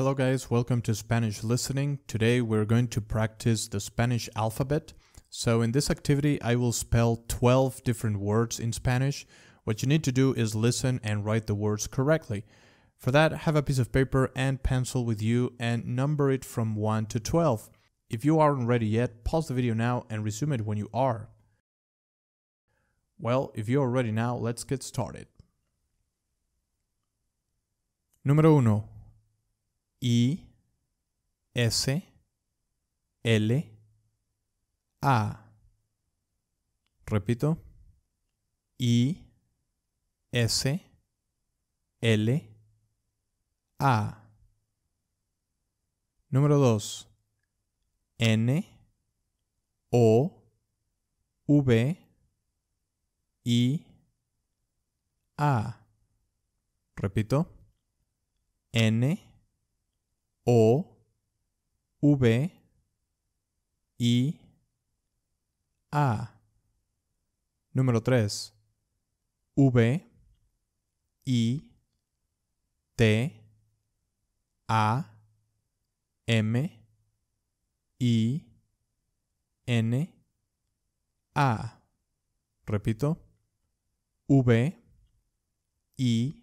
Hello guys, welcome to Spanish Listening. Today we're going to practice the Spanish alphabet. So in this activity I will spell 12 different words in Spanish. What you need to do is listen and write the words correctly. For that, have a piece of paper and pencil with you and number it from 1 to 12. If you aren't ready yet, pause the video now and resume it when you are. Well, if you are ready now, let's get started. Número 1 I S L A. Repito. I S L A. Número 2. N O V I A. Repito. N o V I A. Número 3. V I T A M I N A. Repito. V I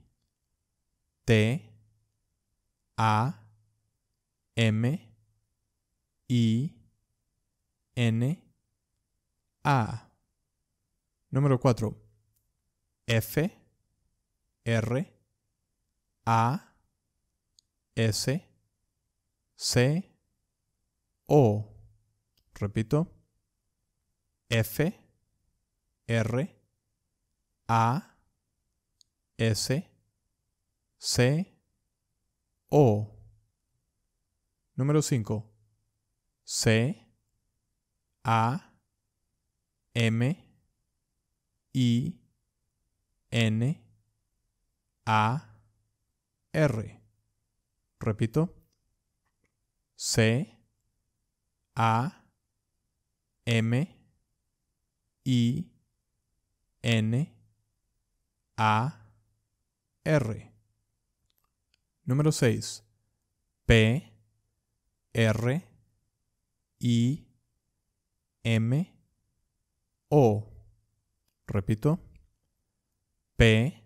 T A M I N A. Número 4. F R A S C O. Repito. F R A S C O. Número 5. C. A. M. I. N. A. R. Repito. C. A. M. I. N. A. R. Número 6. P. R, I, M, O. Repito. P,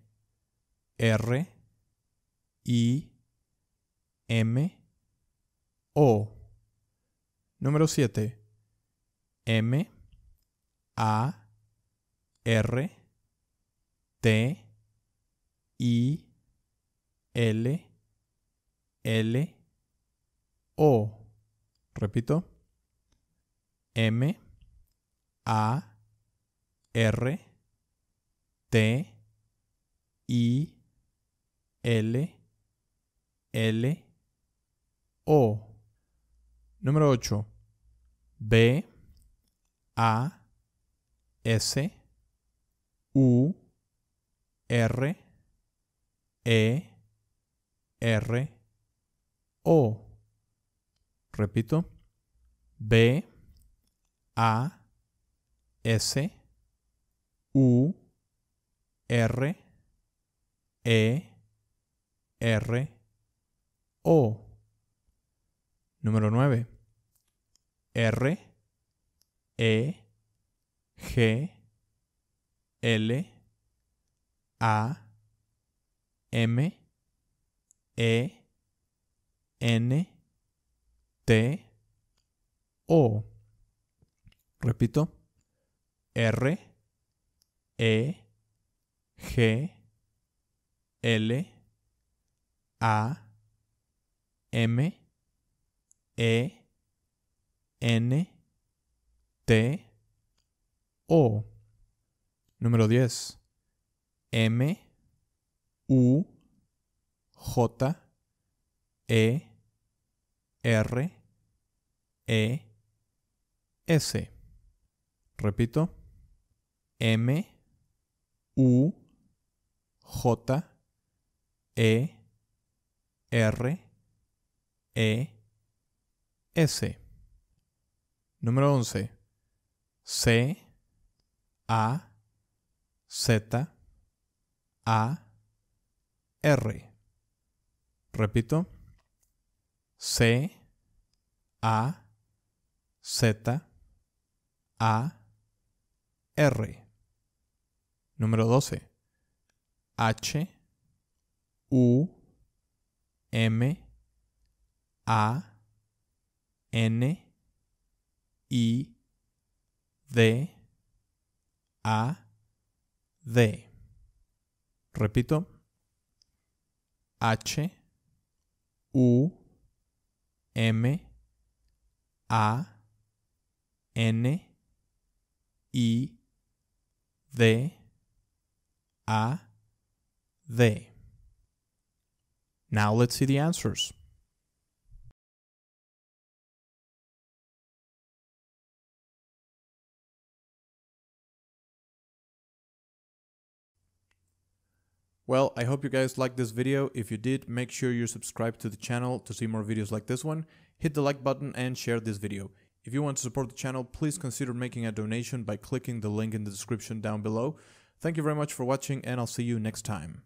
R, I, M, O. Número 7. M, A, R, T, I, L, L, o, repito, M, A, R, T, I, L, L, O. Número 8. B, A, S, U, R, E, R, O. Repito. B A S U R E R O. Número 9. R E G L A M E N o, repito, R, E, G, L, A, M, E, N, T, O. Número 10. M, U, J, E, R, e S. Repito. M U J E R E S. Número 11. C A Z A R. Repito. C A Z, A, R. Número 12. H, U, M, A, N, I, D, A, D. Repito. H, U, M, A, N I D A D. Now let's see the answers. Well, I hope you guys liked this video. If you did, make sure you subscribe to the channel to see more videos like this one. Hit the like button and share this video. If you want to support the channel, please consider making a donation by clicking the link in the description down below. Thank you very much for watching and I'll see you next time.